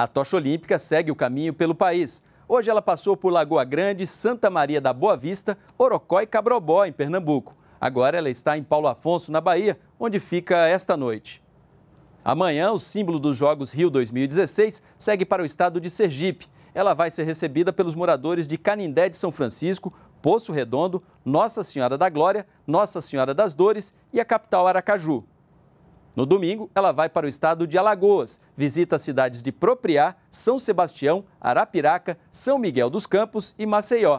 A tocha olímpica segue o caminho pelo país. Hoje ela passou por Lagoa Grande, Santa Maria da Boa Vista, Orocó e Cabrobó, em Pernambuco. Agora ela está em Paulo Afonso, na Bahia, onde fica esta noite. Amanhã, o símbolo dos Jogos Rio 2016 segue para o estado de Sergipe. Ela vai ser recebida pelos moradores de Canindé de São Francisco, Poço Redondo, Nossa Senhora da Glória, Nossa Senhora das Dores e a capital Aracaju. No domingo, ela vai para o estado de Alagoas, visita as cidades de Propriá, São Sebastião, Arapiraca, São Miguel dos Campos e Maceió.